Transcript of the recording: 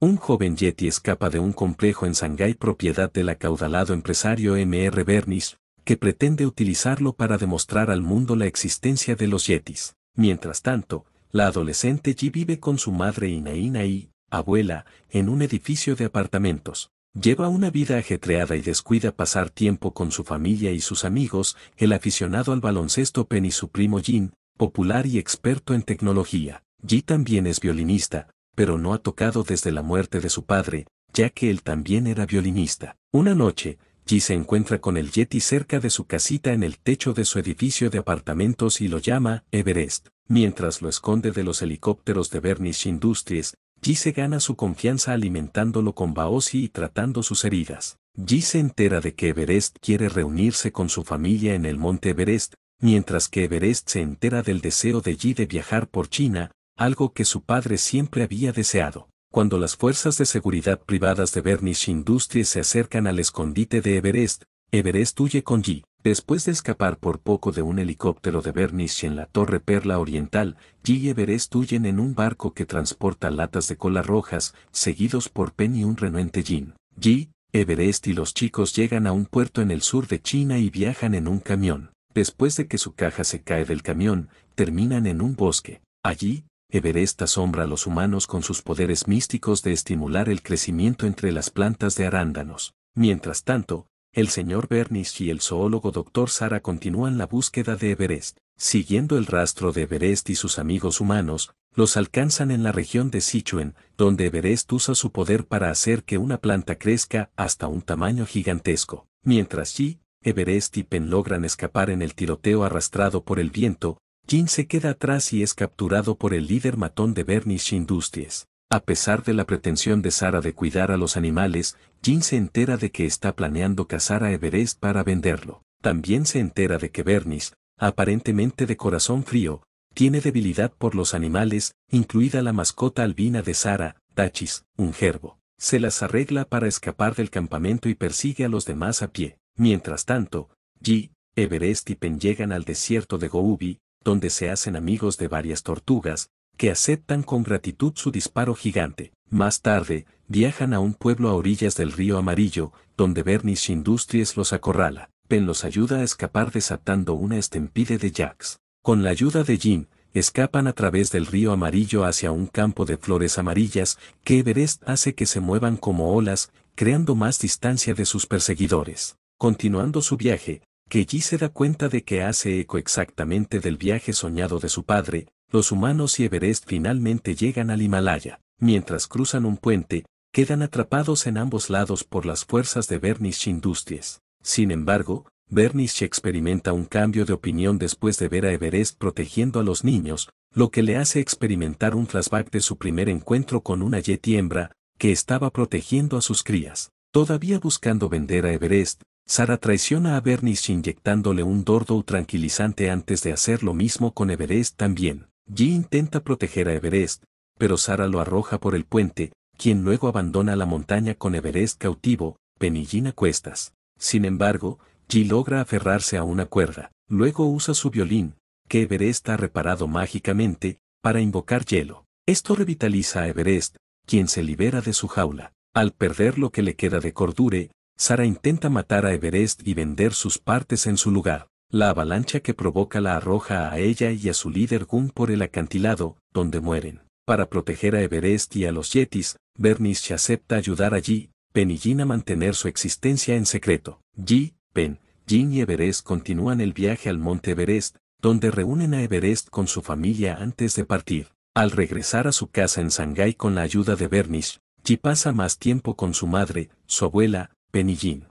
Un joven yeti escapa de un complejo en Shanghái propiedad del acaudalado empresario M.R. Bernis, que pretende utilizarlo para demostrar al mundo la existencia de los yetis. Mientras tanto, la adolescente Yi vive con su madre Inaina y, abuela, en un edificio de apartamentos. Lleva una vida ajetreada y descuida pasar tiempo con su familia y sus amigos, el aficionado al baloncesto y su primo Jin, popular y experto en tecnología. Yi también es violinista, pero no ha tocado desde la muerte de su padre, ya que él también era violinista. Una noche, Ji se encuentra con el Yeti cerca de su casita en el techo de su edificio de apartamentos y lo llama Everest. Mientras lo esconde de los helicópteros de Bernice Industries, Ji se gana su confianza alimentándolo con Baosi y tratando sus heridas. Ji se entera de que Everest quiere reunirse con su familia en el monte Everest, mientras que Everest se entera del deseo de Ji de viajar por China, algo que su padre siempre había deseado. Cuando las fuerzas de seguridad privadas de Bernice Industries se acercan al escondite de Everest, Everest huye con Yi. Después de escapar por poco de un helicóptero de Bernish en la Torre Perla Oriental, Yi y Everest huyen en un barco que transporta latas de cola rojas, seguidos por Penny y un renuente Jin. Yi, Everest y los chicos llegan a un puerto en el sur de China y viajan en un camión. Después de que su caja se cae del camión, terminan en un bosque. Allí, Everest asombra a los humanos con sus poderes místicos de estimular el crecimiento entre las plantas de arándanos. Mientras tanto, el señor Bernice y el zoólogo Dr. Sara continúan la búsqueda de Everest. Siguiendo el rastro de Everest y sus amigos humanos, los alcanzan en la región de Sichuan, donde Everest usa su poder para hacer que una planta crezca hasta un tamaño gigantesco. Mientras sí, Everest y Pen logran escapar en el tiroteo arrastrado por el viento, Jin se queda atrás y es capturado por el líder matón de Bernish Industries. A pesar de la pretensión de Sara de cuidar a los animales, Jin se entera de que está planeando cazar a Everest para venderlo. También se entera de que Bernice, aparentemente de corazón frío, tiene debilidad por los animales, incluida la mascota albina de Sara, Dachis, un gerbo. Se las arregla para escapar del campamento y persigue a los demás a pie. Mientras tanto, Ji, Everest y Pen llegan al desierto de Goubi, donde se hacen amigos de varias tortugas, que aceptan con gratitud su disparo gigante. Más tarde, viajan a un pueblo a orillas del río Amarillo, donde Bernice Industries los acorrala. Pen los ayuda a escapar desatando una estempide de jacks. Con la ayuda de Jim, escapan a través del río Amarillo hacia un campo de flores amarillas que Everest hace que se muevan como olas, creando más distancia de sus perseguidores. Continuando su viaje, que allí se da cuenta de que hace eco exactamente del viaje soñado de su padre, los humanos y Everest finalmente llegan al Himalaya. Mientras cruzan un puente, quedan atrapados en ambos lados por las fuerzas de Bernice Industries. Sin embargo, Bernice experimenta un cambio de opinión después de ver a Everest protegiendo a los niños, lo que le hace experimentar un flashback de su primer encuentro con una Yeti hembra, que estaba protegiendo a sus crías. Todavía buscando vender a Everest, Sara traiciona a Bernice inyectándole un dordo tranquilizante antes de hacer lo mismo con Everest también. G intenta proteger a Everest, pero Sara lo arroja por el puente, quien luego abandona la montaña con Everest cautivo, Penillina cuestas. Sin embargo, G logra aferrarse a una cuerda. Luego usa su violín, que Everest ha reparado mágicamente, para invocar hielo. Esto revitaliza a Everest, quien se libera de su jaula. Al perder lo que le queda de cordure, Sara intenta matar a Everest y vender sus partes en su lugar. La avalancha que provoca la arroja a ella y a su líder Gun por el acantilado, donde mueren. Para proteger a Everest y a los Yetis, Bernice acepta ayudar a Ji, Pen y Jin a mantener su existencia en secreto. Ji, Pen, Jin y Everest continúan el viaje al monte Everest, donde reúnen a Everest con su familia antes de partir. Al regresar a su casa en Shanghái con la ayuda de Bernice, Ji pasa más tiempo con su madre, su abuela, Beni Benigin